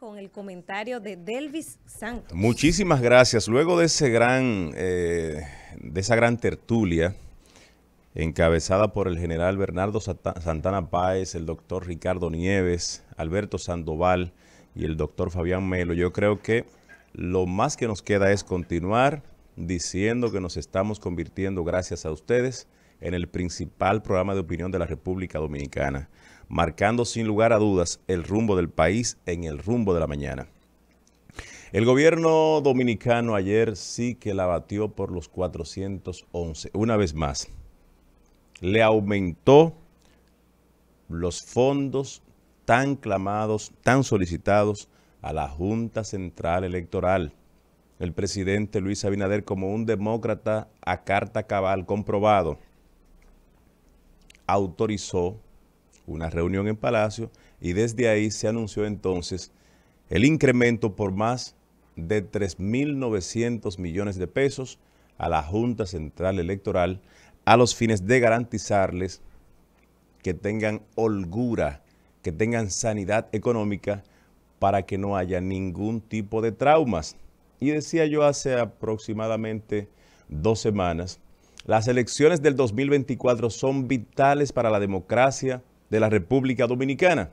con el comentario de Delvis Santos. Muchísimas gracias. Luego de ese gran, eh, de esa gran tertulia encabezada por el general Bernardo Santana Páez, el doctor Ricardo Nieves, Alberto Sandoval y el doctor Fabián Melo, yo creo que lo más que nos queda es continuar diciendo que nos estamos convirtiendo, gracias a ustedes, en el principal programa de opinión de la República Dominicana, marcando sin lugar a dudas el rumbo del país en el rumbo de la mañana. El gobierno dominicano ayer sí que la batió por los 411, una vez más. Le aumentó los fondos tan clamados, tan solicitados a la Junta Central Electoral. El presidente Luis Abinader, como un demócrata a carta cabal comprobado, autorizó una reunión en Palacio y desde ahí se anunció entonces el incremento por más de 3.900 millones de pesos a la Junta Central Electoral a los fines de garantizarles que tengan holgura, que tengan sanidad económica para que no haya ningún tipo de traumas. Y decía yo hace aproximadamente dos semanas las elecciones del 2024 son vitales para la democracia de la República Dominicana,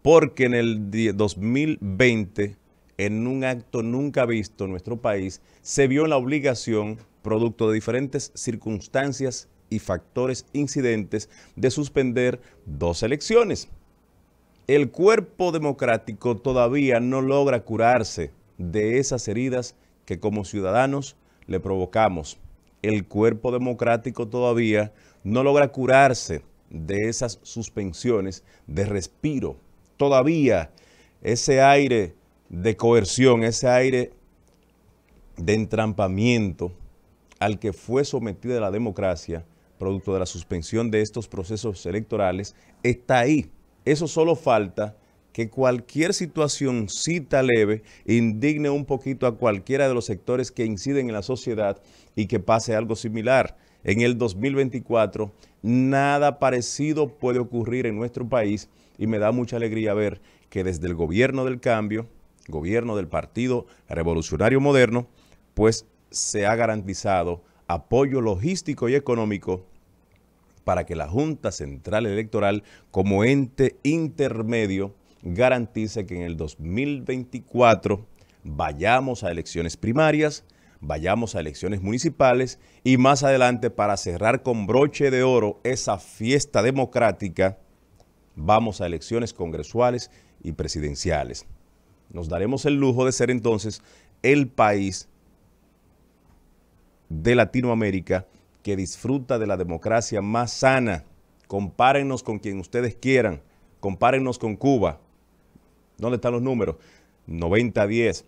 porque en el 2020, en un acto nunca visto en nuestro país, se vio la obligación, producto de diferentes circunstancias y factores incidentes, de suspender dos elecciones. El cuerpo democrático todavía no logra curarse de esas heridas que como ciudadanos le provocamos el cuerpo democrático todavía no logra curarse de esas suspensiones de respiro. Todavía ese aire de coerción, ese aire de entrampamiento al que fue sometida la democracia, producto de la suspensión de estos procesos electorales, está ahí. Eso solo falta que cualquier situación, cita leve, indigne un poquito a cualquiera de los sectores que inciden en la sociedad y que pase algo similar. En el 2024, nada parecido puede ocurrir en nuestro país y me da mucha alegría ver que desde el gobierno del cambio, gobierno del Partido Revolucionario Moderno, pues se ha garantizado apoyo logístico y económico para que la Junta Central Electoral, como ente intermedio, garantice que en el 2024 vayamos a elecciones primarias, vayamos a elecciones municipales y más adelante para cerrar con broche de oro esa fiesta democrática, vamos a elecciones congresuales y presidenciales. Nos daremos el lujo de ser entonces el país de Latinoamérica que disfruta de la democracia más sana. Compárennos con quien ustedes quieran, compárennos con Cuba, ¿Dónde están los números? 90-10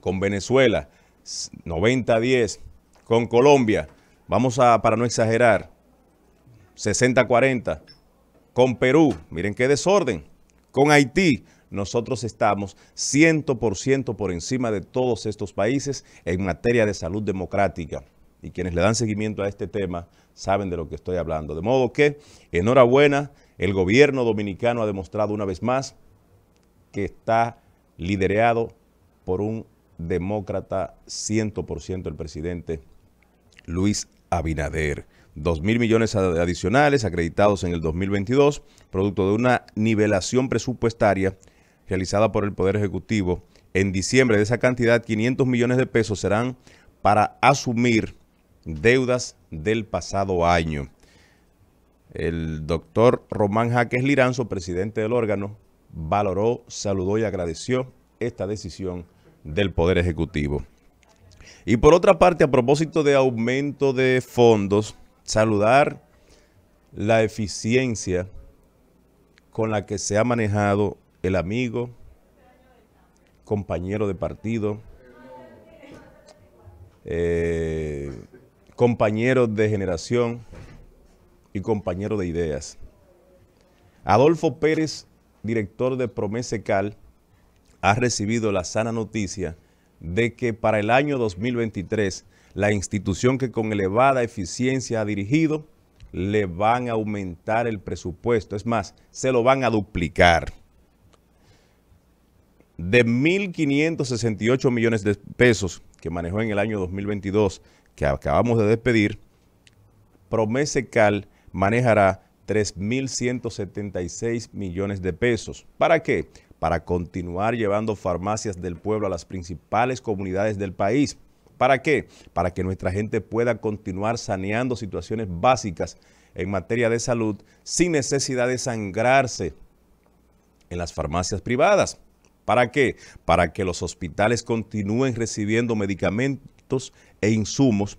con Venezuela, 90-10 con Colombia. Vamos a, para no exagerar, 60-40 con Perú. Miren qué desorden. Con Haití, nosotros estamos 100% por encima de todos estos países en materia de salud democrática. Y quienes le dan seguimiento a este tema saben de lo que estoy hablando. De modo que, enhorabuena, el gobierno dominicano ha demostrado una vez más que está liderado por un demócrata 100% el presidente Luis Abinader. 2 mil millones adicionales acreditados en el 2022, producto de una nivelación presupuestaria realizada por el Poder Ejecutivo. En diciembre de esa cantidad, 500 millones de pesos serán para asumir deudas del pasado año. El doctor Román Jaques Liranzo, presidente del órgano, valoró, saludó y agradeció esta decisión del Poder Ejecutivo. Y por otra parte, a propósito de aumento de fondos, saludar la eficiencia con la que se ha manejado el amigo, compañero de partido, eh, compañero de generación y compañero de ideas. Adolfo Pérez director de Promesecal, ha recibido la sana noticia de que para el año 2023 la institución que con elevada eficiencia ha dirigido le van a aumentar el presupuesto. Es más, se lo van a duplicar. De 1.568 millones de pesos que manejó en el año 2022, que acabamos de despedir, Promesecal manejará 3.176 millones de pesos. ¿Para qué? Para continuar llevando farmacias del pueblo a las principales comunidades del país. ¿Para qué? Para que nuestra gente pueda continuar saneando situaciones básicas en materia de salud sin necesidad de sangrarse en las farmacias privadas. ¿Para qué? Para que los hospitales continúen recibiendo medicamentos e insumos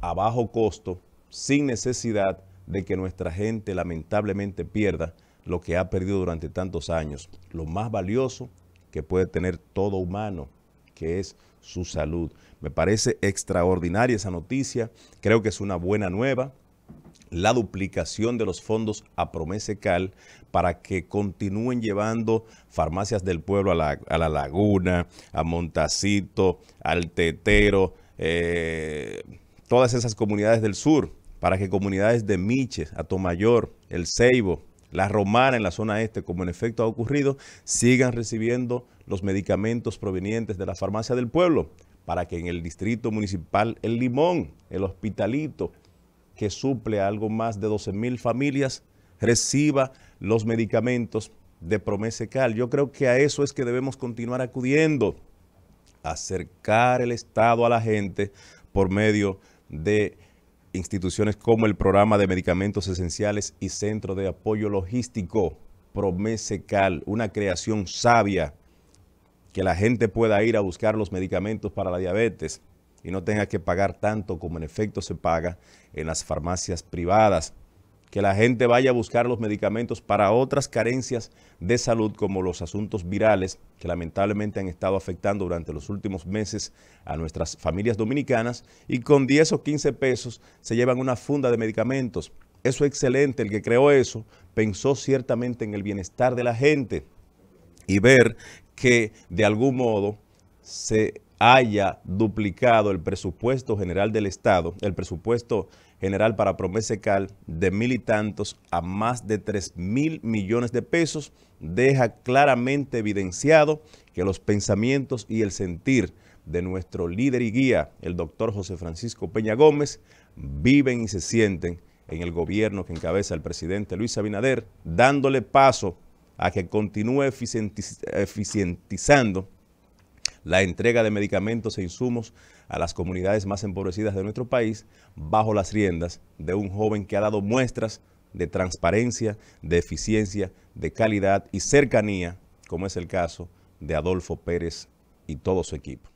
a bajo costo, sin necesidad de que nuestra gente lamentablemente pierda lo que ha perdido durante tantos años, lo más valioso que puede tener todo humano, que es su salud. Me parece extraordinaria esa noticia, creo que es una buena nueva la duplicación de los fondos a Promesecal para que continúen llevando farmacias del pueblo a la, laguna, a Montacito, al Tetero, eh, todas esas comunidades del sur para que comunidades de Miches, Atomayor, El Ceibo, La Romana en la zona este, como en efecto ha ocurrido, sigan recibiendo los medicamentos provenientes de la farmacia del pueblo, para que en el distrito municipal El Limón, el hospitalito, que suple a algo más de 12 mil familias, reciba los medicamentos de Promesecal. Yo creo que a eso es que debemos continuar acudiendo, acercar el Estado a la gente por medio de instituciones como el Programa de Medicamentos Esenciales y Centro de Apoyo Logístico, Promesecal, una creación sabia, que la gente pueda ir a buscar los medicamentos para la diabetes y no tenga que pagar tanto como en efecto se paga en las farmacias privadas que la gente vaya a buscar los medicamentos para otras carencias de salud como los asuntos virales que lamentablemente han estado afectando durante los últimos meses a nuestras familias dominicanas y con 10 o 15 pesos se llevan una funda de medicamentos. Eso es excelente, el que creó eso pensó ciertamente en el bienestar de la gente y ver que de algún modo se haya duplicado el presupuesto general del Estado, el presupuesto general para Promesecal de mil y tantos a más de 3 mil millones de pesos deja claramente evidenciado que los pensamientos y el sentir de nuestro líder y guía, el doctor José Francisco Peña Gómez, viven y se sienten en el gobierno que encabeza el presidente Luis Abinader, dándole paso a que continúe eficientizando la entrega de medicamentos e insumos a las comunidades más empobrecidas de nuestro país bajo las riendas de un joven que ha dado muestras de transparencia, de eficiencia, de calidad y cercanía, como es el caso de Adolfo Pérez y todo su equipo.